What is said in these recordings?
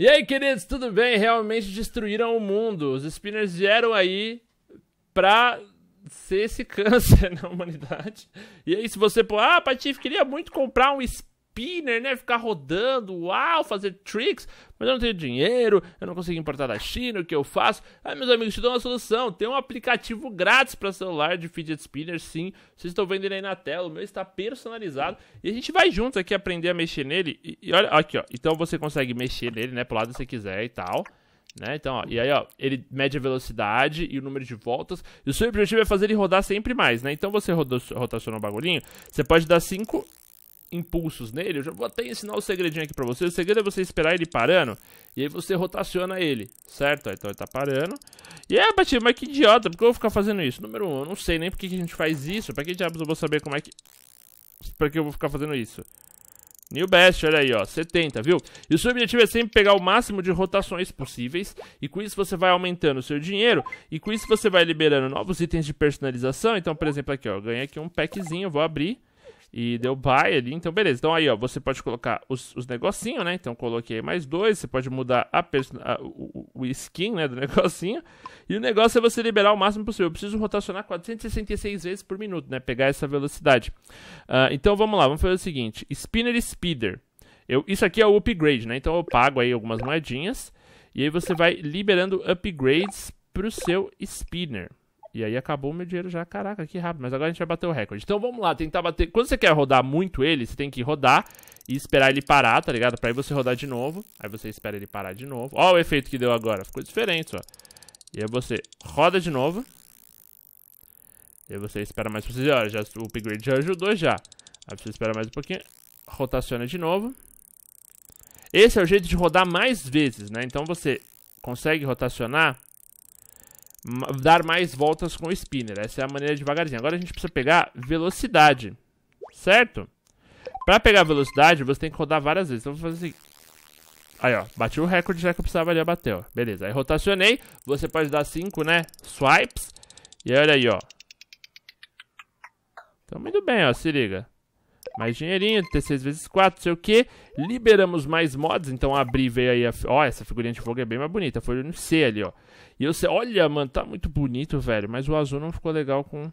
E aí, queridos, tudo bem? Realmente destruíram o mundo. Os spinners vieram aí pra ser esse câncer na humanidade. E aí, se você ah, Patife, queria muito comprar um spinner spinner, né? Ficar rodando, uau, fazer tricks. Mas eu não tenho dinheiro, eu não consigo importar da China, o que eu faço? Aí, meus amigos, te dou uma solução. Tem um aplicativo grátis para celular de fidget spinner, sim. Vocês estão vendo ele aí na tela, o meu está personalizado. E a gente vai juntos aqui aprender a mexer nele. E, e olha, aqui, ó. Então você consegue mexer nele, né? Pro lado que você quiser e tal. Né? Então, ó, e aí, ó, ele mede a velocidade e o número de voltas. E o seu objetivo é fazer ele rodar sempre mais, né? Então você rotaciona o bagulhinho, você pode dar 5 impulsos nele, eu já vou até ensinar o segredinho aqui pra você. O segredo é você esperar ele parando e aí você rotaciona ele, certo? Então ele tá parando. E é, Batista, mas que idiota, por que eu vou ficar fazendo isso? Número 1, um, eu não sei nem por que a gente faz isso. Pra que diabos eu vou saber como é que... Pra que eu vou ficar fazendo isso? New Best, olha aí, ó, 70, viu? E o seu objetivo é sempre pegar o máximo de rotações possíveis, e com isso você vai aumentando o seu dinheiro, e com isso você vai liberando novos itens de personalização. Então, por exemplo, aqui, ó, ganhei aqui um packzinho, vou abrir. E deu buy ali, então beleza. Então aí, ó, você pode colocar os, os negocinhos, né? Então coloquei mais dois, você pode mudar a, a o, o, skin, né, do negocinho. E o negócio é você liberar o máximo possível. Eu preciso rotacionar 466 vezes por minuto, né? Pegar essa velocidade. Uh, então vamos lá, vamos fazer o seguinte. Spinner Speeder. Eu, isso aqui é o upgrade, né? Então eu pago aí algumas moedinhas. E aí você vai liberando upgrades pro seu spinner. E aí acabou o meu dinheiro já. Caraca, que rápido. Mas agora a gente vai bater o recorde. Então vamos lá, tentar bater. Quando você quer rodar muito ele, você tem que rodar e esperar ele parar, tá ligado? Pra aí você rodar de novo. Aí você espera ele parar de novo. Ó o efeito que deu agora. Ficou diferente, ó. E aí você roda de novo. E aí você espera mais pra vocês. Ó, já, o upgrade já ajudou já. Aí você espera mais um pouquinho. Rotaciona de novo. Esse é o jeito de rodar mais vezes, né? Então você consegue rotacionar dar mais voltas com o spinner. Essa é a maneira devagarzinho. Agora a gente precisa pegar velocidade, certo? Para pegar velocidade, você tem que rodar várias vezes. Então, vou fazer assim. Aí, ó. Bati o recorde já que eu precisava ali, ó Beleza. Aí, rotacionei. Você pode dar 5, né? Swipes. E aí, olha aí, ó. Então, muito bem, ó. Se liga. Mais dinheirinho, T6 vezes 4, não sei o que. Liberamos mais mods, então abri veio aí. A... Ó, essa figurinha de fogo é bem mais bonita. Foi no C ali, ó. E eu sei, olha, mano, tá muito bonito, velho. Mas o azul não ficou legal com.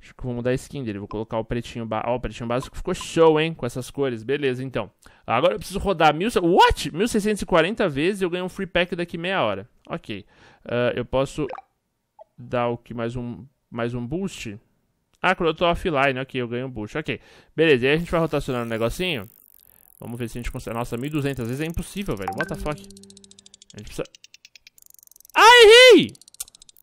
Acho que vou mudar a skin dele. Vou colocar o pretinho básico. Ó, o pretinho básico ficou show, hein? Com essas cores. Beleza, então. Agora eu preciso rodar mil... What? 1640 vezes e eu ganho um free pack daqui meia hora. Ok. Uh, eu posso dar o que mais um mais um boost. Ah, quando eu tô offline, ok, eu ganho um boost. Ok, beleza, e aí a gente vai rotacionar o um negocinho. Vamos ver se a gente consegue. Nossa, 1200 às vezes é impossível, velho. What the fuck? A gente precisa. Ai, errei!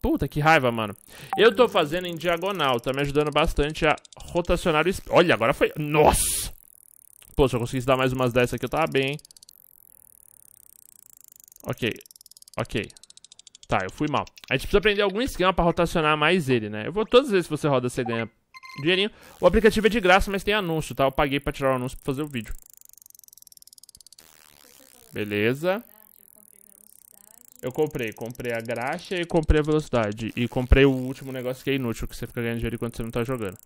Puta que raiva, mano. Eu tô fazendo em diagonal, tá me ajudando bastante a rotacionar o. Olha, agora foi. Nossa! Pô, se eu conseguisse dar mais umas dessas aqui, eu tava bem, hein? Ok, ok. Tá, eu fui mal. A gente precisa aprender algum esquema pra rotacionar mais ele, né? Eu vou todas as vezes que você roda, você ganha dinheirinho. O aplicativo é de graça, mas tem anúncio, tá? Eu paguei pra tirar o anúncio pra fazer o vídeo. Beleza. Eu comprei, comprei a graxa e comprei a velocidade. E comprei o último negócio que é inútil, que você fica ganhando dinheiro enquanto você não tá jogando.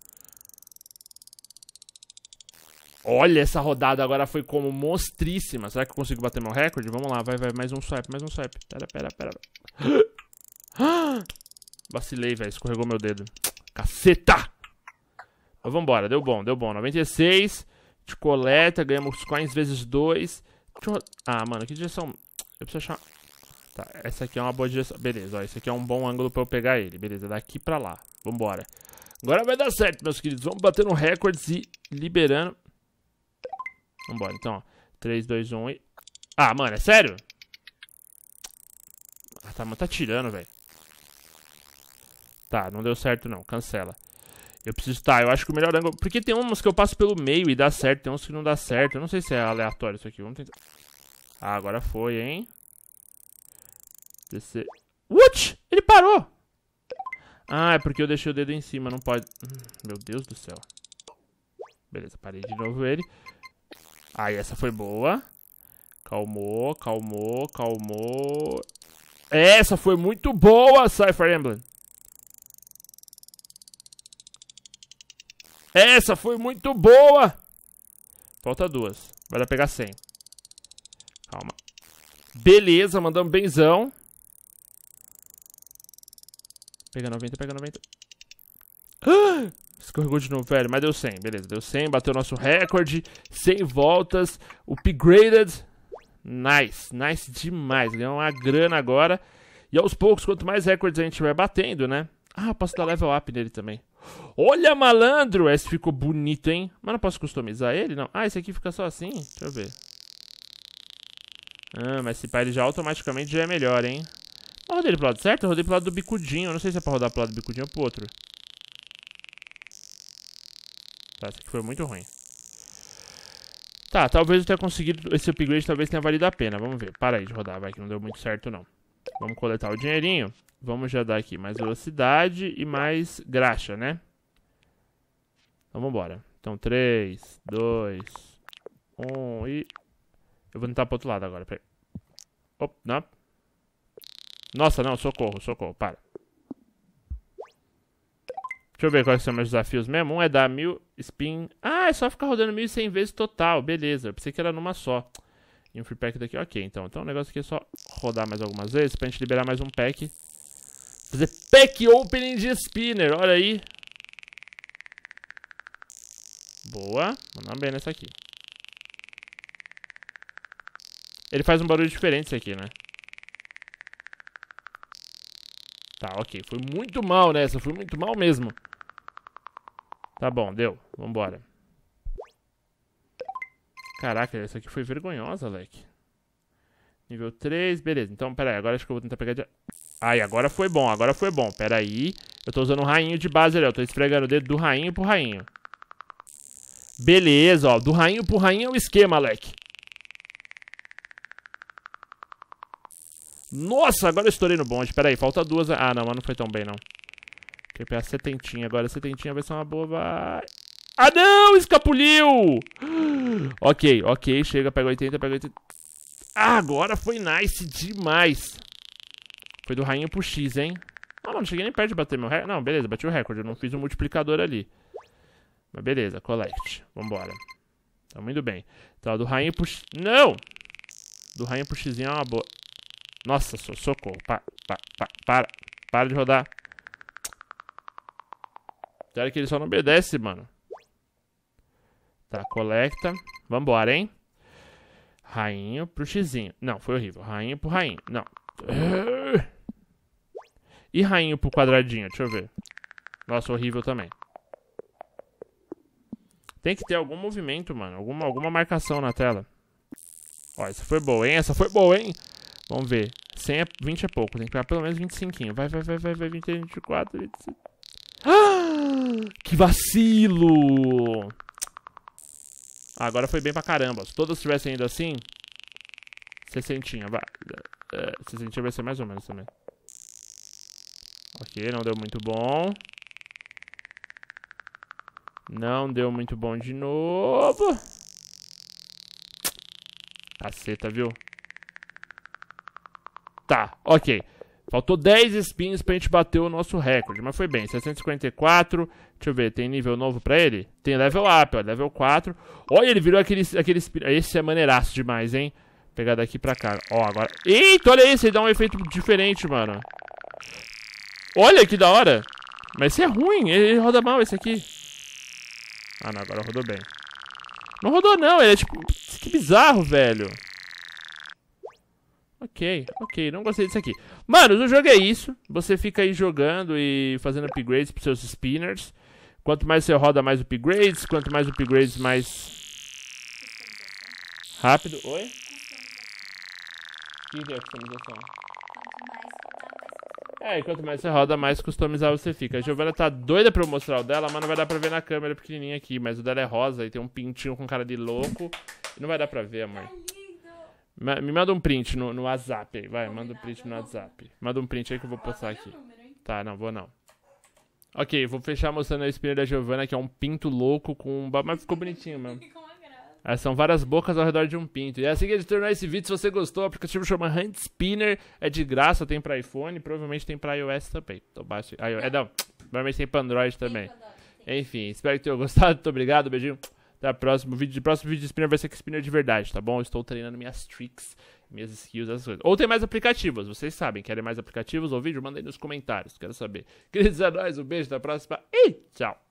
Olha, essa rodada agora foi como monstríssima. Será que eu consigo bater meu recorde? Vamos lá, vai, vai, mais um swipe, mais um swipe. Pera, pera, pera. Vacilei, velho. Escorregou meu dedo. Caceta! Mas vambora. Deu bom, deu bom. 96. de coleta. Ganhamos coins vezes 2. Eu... Ah, mano. Que direção... Eu preciso achar... Tá, essa aqui é uma boa direção. Beleza, ó. Esse aqui é um bom ângulo pra eu pegar ele. Beleza, daqui pra lá. Vambora. Agora vai dar certo, meus queridos. Vamos batendo recordes e liberando... Vambora, então, ó. 3, 2, 1 e... Ah, mano, é sério? Ah, tá, mas tá tirando, velho. Tá, não deu certo não, cancela. Eu preciso, tá, eu acho que o melhor ângulo... Porque tem uns que eu passo pelo meio e dá certo, tem uns que não dá certo. Eu não sei se é aleatório isso aqui, vamos tentar. Ah, agora foi, hein. Descer... What? Ele parou! Ah, é porque eu deixei o dedo em cima, não pode... Hum, meu Deus do céu. Beleza, parei de novo ele. Aí, ah, essa foi boa. Calmou, calmou, calmou. Essa foi muito boa, Cypher Emblem. Essa foi muito boa. Falta duas. Vai dar pegar 100. Calma. Beleza, mandamos benzão. Pega 90, pega 90. Ah! Escorregou de novo, velho. Mas deu 100. Beleza, deu 100. Bateu nosso recorde. 100 voltas. Upgraded. Nice, nice demais. Ganhou uma grana agora. E aos poucos, quanto mais recordes a gente vai batendo, né? Ah, eu posso dar level up nele também. Olha, malandro! Esse ficou bonito, hein? Mas não posso customizar ele, não? Ah, esse aqui fica só assim? Deixa eu ver. Ah, mas esse pai ele já automaticamente já é melhor, hein? Eu rodei ele pro lado certo? Eu rodei pro lado do bicudinho. Eu não sei se é pra rodar pro lado do bicudinho ou pro outro. Tá, esse aqui foi muito ruim. Tá, talvez eu tenha conseguido esse upgrade, talvez tenha valido a pena. Vamos ver. Para aí de rodar, vai que não deu muito certo não. Vamos coletar o dinheirinho. Vamos já dar aqui mais velocidade e mais graxa, né? vamos então, vambora. Então 3, 2, 1 e... Eu vou tentar pro outro lado agora, peraí. Op, não. Nossa, não, socorro, socorro, para. Deixa eu ver quais são meus desafios mesmo. Um é dar mil spin. Ah, é só ficar rodando cem vezes total. Beleza. Eu pensei que era numa só. E um free pack daqui. Ok, então. Então o negócio aqui é só rodar mais algumas vezes pra gente liberar mais um pack. Fazer pack opening de spinner. Olha aí. Boa. Mandamos bem nessa aqui. Ele faz um barulho diferente esse aqui, né? Tá, ok. Foi muito mal nessa. Foi muito mal mesmo. Tá bom, deu. Vambora. Caraca, essa aqui foi vergonhosa, leque. Nível 3, beleza. Então, pera agora acho que eu vou tentar pegar de... Ai, agora foi bom, agora foi bom. Pera aí, eu tô usando o rainho de base ali, ó. Tô esfregando o dedo do rainho pro rainho. Beleza, ó. Do rainho pro rainho é o esquema, leque. Nossa, agora eu estourei no bonde. Pera aí, falta duas. Ah, não, mas não foi tão bem, não. Quer pegar setentinha. Agora setentinha vai ser uma boa... Vai... Ah, não! Escapuliu! ok, ok. Chega, pega 80, pega 80. Ah, agora foi nice demais. Foi do rainho pro X, hein? Ah, não, não cheguei nem perto de bater meu recorde. Não, beleza, bati o recorde. Eu não fiz o um multiplicador ali. Mas beleza, collect. Vambora. Tamo indo bem. Tá, do rainho pro X... Não! Do rainho pro X é uma boa. Nossa, socorro. Pa, pa, pa, para. Para de rodar. Sério que ele só não obedece, mano. Tá, coleta. Vambora, hein? Rainho pro xizinho. Não, foi horrível. Rainho pro rainho. Não. E rainho pro quadradinho, deixa eu ver. Nossa, horrível também. Tem que ter algum movimento, mano. Alguma, alguma marcação na tela. Ó, essa foi boa, hein? Essa foi boa, hein? Vamos ver. 100 é, 20 é pouco. Tem que pegar pelo menos 25. Vai, vai, vai, vai, vai. 23, 24, 25. Que vacilo! Ah, agora foi bem pra caramba. Se todas tivessem ido assim... 60, vai. 60 é, vai ser mais ou menos também. Ok, não deu muito bom. Não deu muito bom de novo. Caceta, viu? Tá, ok. Faltou 10 espinhos pra gente bater o nosso recorde, mas foi bem. 654, deixa eu ver, tem nível novo pra ele? Tem level up, ó, level 4. Olha, ele virou aquele, aquele Esse é maneiraço demais, hein? Vou pegar daqui pra cá. Ó, agora... Eita, olha isso, ele dá um efeito diferente, mano. Olha que da hora. Mas esse é ruim, ele roda mal esse aqui. Ah, não, agora rodou bem. Não rodou não, ele é tipo... Que bizarro, velho. Ok, ok, não gostei disso aqui. Mano, o jogo é isso. Você fica aí jogando e fazendo upgrades pros seus spinners. Quanto mais você roda, mais upgrades. Quanto mais upgrades, mais... Rápido. Oi? Que é customização? É, e quanto mais você roda, mais customizável você fica. A Giovanna tá doida pra eu mostrar o dela, mas não vai dar pra ver na câmera pequenininha aqui. Mas o dela é rosa e tem um pintinho com cara de louco. Não vai dar pra ver, amor. Me manda um print no, no WhatsApp aí, vai, manda um print no WhatsApp. Manda um print aí que eu vou postar aqui. Tá, não, vou não. Ok, vou fechar mostrando a espinha da Giovana, que é um pinto louco com um... Mas ficou bonitinho mesmo. É, são várias bocas ao redor de um pinto. E é assim que a gente terminar esse vídeo, se você gostou, o aplicativo chama Hand Spinner. É de graça, tem pra iPhone, provavelmente tem pra iOS também. Então baixo. IOS, é, não, provavelmente tem pra Android também. Enfim, espero que tenham gostado. Muito obrigado, beijinho da próximo vídeo, próximo vídeo de spinner vai ser spinner de verdade, tá bom? Eu estou treinando minhas tricks, minhas skills, essas coisas. Ou tem mais aplicativos, vocês sabem, querem mais aplicativos ou vídeo? Manda aí nos comentários, quero saber. Queridos a nós, um beijo, até a próxima e tchau!